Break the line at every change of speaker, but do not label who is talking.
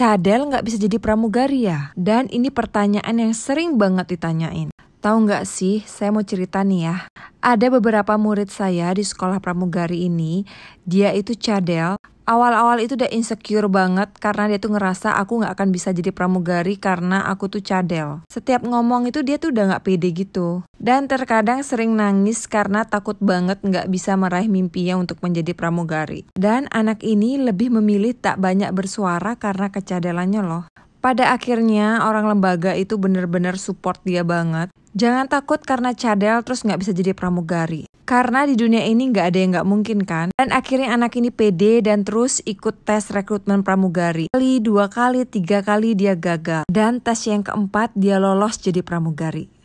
cadel nggak bisa jadi pramugari ya? Dan ini pertanyaan yang sering banget ditanyain. Tahu nggak sih, saya mau cerita nih ya. Ada beberapa murid saya di sekolah pramugari ini, dia itu cadel, awal-awal itu udah insecure banget karena dia tuh ngerasa aku gak akan bisa jadi pramugari karena aku tuh cadel. Setiap ngomong itu dia tuh udah gak pede gitu. Dan terkadang sering nangis karena takut banget gak bisa meraih mimpinya untuk menjadi pramugari. Dan anak ini lebih memilih tak banyak bersuara karena kecadelannya loh. Pada akhirnya orang lembaga itu bener-bener support dia banget. Jangan takut karena cadel terus gak bisa jadi pramugari. Karena di dunia ini nggak ada yang nggak mungkin kan. Dan akhirnya anak ini pede dan terus ikut tes rekrutmen pramugari. Kali, dua kali, tiga kali dia gagal. Dan tes yang keempat dia lolos jadi pramugari.